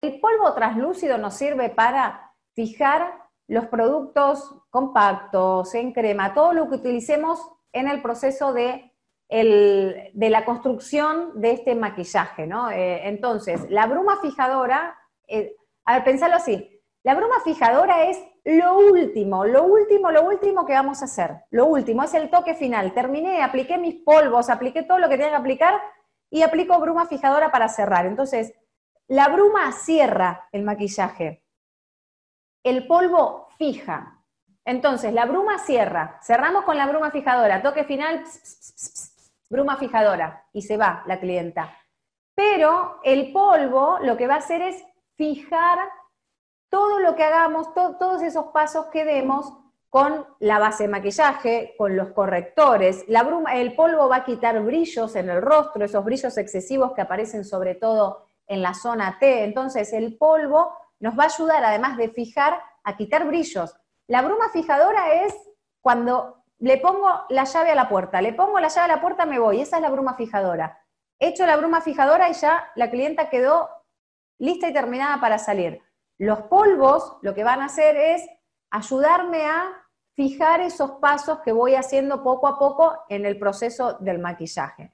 El polvo translúcido nos sirve para fijar los productos compactos, en crema, todo lo que utilicemos en el proceso de, de la construcción de este maquillaje, ¿no? Eh, entonces, la bruma fijadora, eh, a ver, pensalo así, la bruma fijadora es lo último, lo último, lo último que vamos a hacer, lo último, es el toque final, terminé, apliqué mis polvos, apliqué todo lo que tenía que aplicar y aplico bruma fijadora para cerrar, entonces... La bruma cierra el maquillaje. El polvo fija. Entonces, la bruma cierra. Cerramos con la bruma fijadora. Toque final, bruma fijadora. Y se va la clienta. Pero el polvo lo que va a hacer es fijar todo lo que hagamos, todos esos pasos que demos con la base de maquillaje, con los correctores. La bruma, el polvo va a quitar brillos en el rostro, esos brillos excesivos que aparecen sobre todo en la zona T. Entonces el polvo nos va a ayudar, además de fijar, a quitar brillos. La bruma fijadora es cuando le pongo la llave a la puerta, le pongo la llave a la puerta, me voy, esa es la bruma fijadora. hecho la bruma fijadora y ya la clienta quedó lista y terminada para salir. Los polvos lo que van a hacer es ayudarme a fijar esos pasos que voy haciendo poco a poco en el proceso del maquillaje.